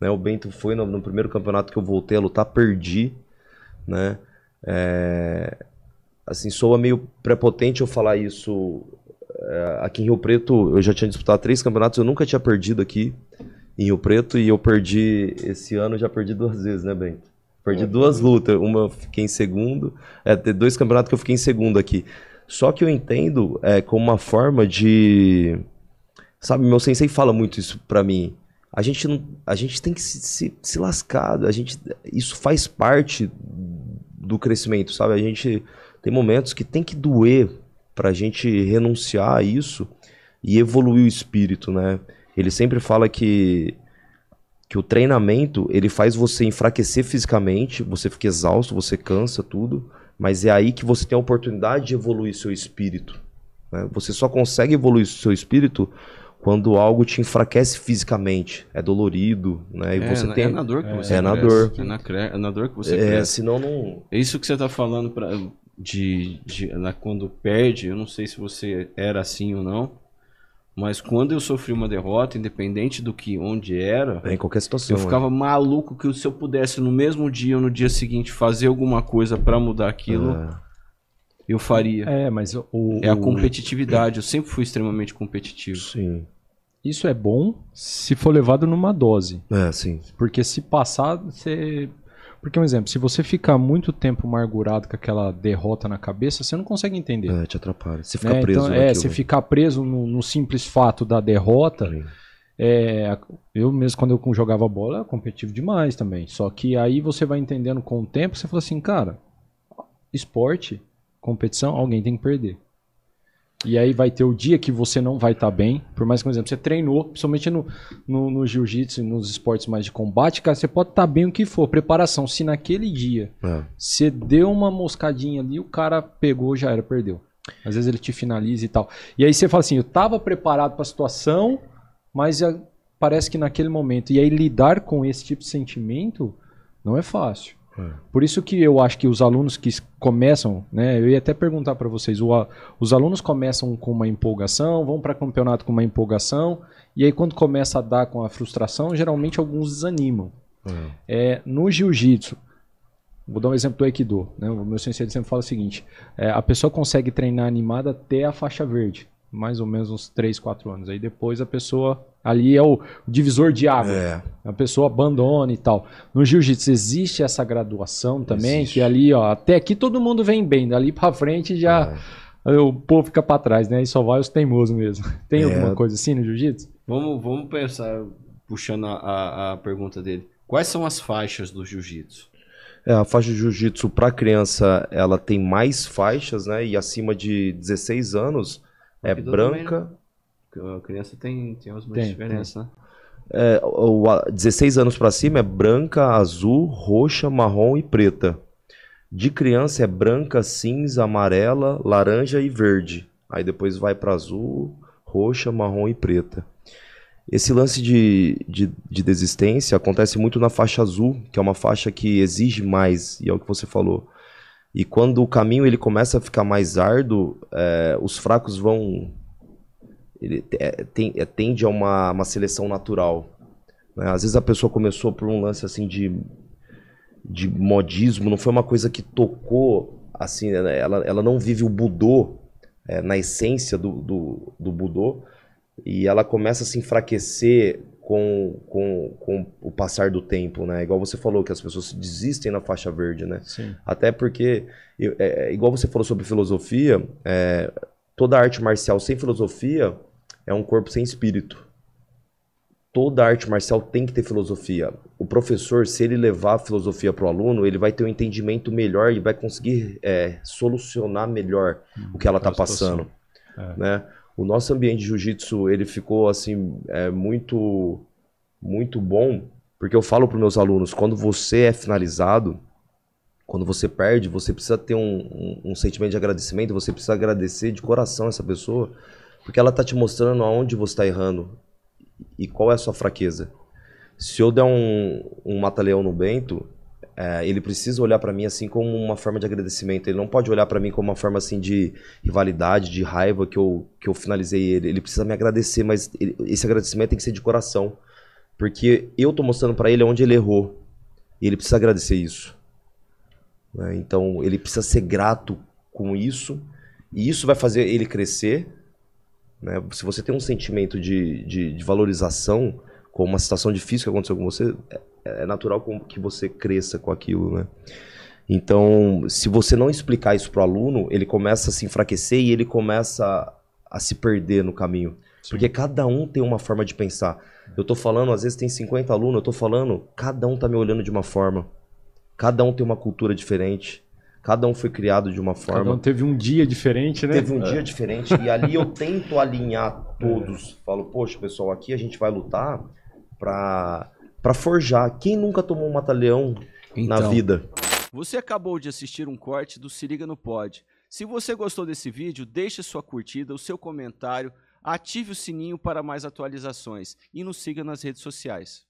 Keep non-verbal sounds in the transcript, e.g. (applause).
Né? O Bento foi no, no, primeiro campeonato que eu voltei a lutar, perdi, né? É, assim, soa meio prepotente eu falar isso. É, aqui em Rio Preto, eu já tinha disputado três campeonatos, eu nunca tinha perdido aqui em Rio Preto e eu perdi esse ano, já perdi duas vezes, né, Bento? Perdi é. duas lutas, uma fiquei em segundo, é, dois campeonatos que eu fiquei em segundo aqui. Só que eu entendo é, como uma forma de. Sabe, meu sensei fala muito isso pra mim a gente não, a gente tem que se, se, se lascar, a gente isso faz parte do crescimento, sabe? A gente tem momentos que tem que doer para a gente renunciar a isso e evoluir o espírito, né? Ele sempre fala que que o treinamento ele faz você enfraquecer fisicamente, você fica exausto, você cansa tudo, mas é aí que você tem a oportunidade de evoluir seu espírito. Né? Você só consegue evoluir seu espírito quando algo te enfraquece fisicamente, é dolorido, né? E é, você é tem... é na dor que você é, na dor. É na, cre... é na dor que você é, cresce. senão não. É isso que você está falando para de, de na, quando perde. Eu não sei se você era assim ou não, mas quando eu sofri uma derrota, independente do que onde era, é, em qualquer situação, eu ficava é. maluco que se eu pudesse no mesmo dia ou no dia seguinte fazer alguma coisa para mudar aquilo. É eu faria. É, mas o, é a competitividade. Eu sempre fui extremamente competitivo. Sim. Isso é bom se for levado numa dose. É, sim. Porque se passar, você. Porque, um exemplo, se você ficar muito tempo amargurado com aquela derrota na cabeça, você não consegue entender. É, te atrapalha. Você né? fica então, preso. Então, é, você ficar preso no, no, simples fato da derrota. É, eu mesmo, quando eu jogava bola, era competitivo demais também. Só que aí você vai entendendo com o tempo, você fala assim, cara, esporte, competição, alguém tem que perder. E aí vai ter o dia que você não vai estar tá bem. Por mais que, por exemplo, você treinou, principalmente no, no, no jiu-jitsu e nos esportes mais de combate, cara, você pode estar tá bem o que for. Preparação. Se naquele dia é. você deu uma moscadinha ali, o cara pegou, já era, perdeu. Às vezes ele te finaliza e tal. E aí você fala assim: eu estava preparado para a situação, mas eh, parece que naquele momento. E aí lidar com esse tipo de sentimento não é fácil. É. Por isso que eu acho que os alunos que começam, né, eu ia até perguntar para vocês, o, os alunos começam com uma empolgação, vão para campeonato com uma empolgação, e aí quando começa a dar com a frustração, geralmente alguns desanimam. É. é no jiu-jitsu, vou dar um exemplo do Aikido, né, o meu sensei sempre fala o seguinte, é, a pessoa consegue treinar animada até a faixa verde mais ou menos uns 3, 4 anos. Aí depois a pessoa. Ali é o divisor de água. É. A pessoa abandona e tal. No jiu-jitsu existe essa graduação também, existe. que ali, ó, até aqui todo mundo vem bem, dali para frente já é. o povo fica para trás, né? E só vai os teimosos mesmo. (laughs) Tem é. alguma coisa assim no jiu-jitsu? Vamos, vamos pensar, puxando a, a, a pergunta dele. Quais são as faixas do jiu-jitsu? É, a faixa de jiu-jitsu para criança, ela tem mais faixas, né? E acima de 16 anos, é né? branca. Também, a criança tem, tem as tem, diferenças, tem. né? É, o, 16 anos para cima é branca, azul, roxa, marrom e preta. De criança é branca, cinza, amarela, laranja e verde. Aí depois vai para azul, roxa, marrom e preta. Esse lance de, de, de, desistência acontece muito na faixa azul, que é uma faixa que exige mais, e é o que você falou. E quando o caminho ele começa a ficar mais árduo, é, os fracos vão. Ele é, tem, é, tende a uma, uma seleção natural. Né? Às vezes a pessoa começou por um lance assim de, de modismo, não foi uma coisa que tocou, assim, ela, ela não vive o Budô é, na essência do, do, do Budô, e ela começa a se enfraquecer com, com, com o passar do tempo, né? Igual você falou, que as pessoas desistem na faixa verde, né? Sim. Até porque, é, é, igual você falou sobre filosofia, é, toda arte marcial sem filosofia é um corpo sem espírito. Toda arte marcial tem que ter filosofia. O professor, se ele levar a filosofia para o aluno, ele vai ter um entendimento melhor e vai conseguir é, solucionar melhor hum, o que ela está passando, é. né? O nosso ambiente de jiu-jitsu, ele ficou assim, é, muito muito bom, porque eu falo para meus alunos, quando você é finalizado, quando você perde, você precisa ter um, um, um, sentimento de agradecimento, você precisa agradecer de coração essa pessoa, porque ela tá te mostrando aonde você está errando e qual é a sua fraqueza. Se eu der um, um mata-leão no Bento, é, ele precisa olhar para mim assim como uma forma de agradecimento. Ele não pode olhar para mim como uma forma assim de rivalidade, de raiva que eu, que eu finalizei ele. Ele precisa me agradecer, mas ele, esse agradecimento tem que ser de coração. Porque eu tô mostrando para ele onde ele errou. E ele precisa agradecer isso. Né? Então, ele precisa ser grato com isso. E isso vai fazer ele crescer. Né? Se você tem um sentimento de, de, de, valorização com uma situação difícil que aconteceu com você, é, é natural que você cresça com aquilo, né? Então, se você não explicar isso para o aluno, ele começa a se enfraquecer e ele começa a se perder no caminho. Sim. Porque cada um tem uma forma de pensar. Eu tô falando, às vezes tem 50 alunos, eu tô falando, cada um tá me olhando de uma forma. Cada um tem uma cultura diferente. Cada um foi criado de uma forma. Cada um teve um dia diferente, né? Teve um é. dia diferente. E ali eu tento alinhar (laughs) é. todos. É. Falo, poxa, pessoal, aqui a gente vai lutar pra, pra forjar. Quem nunca tomou um mataleão então. na vida? Você acabou de assistir um corte do Se Liga no Pod. Se você gostou desse vídeo, deixe sua curtida, o seu comentário ative o sininho para mais atualizações e nos siga nas redes sociais.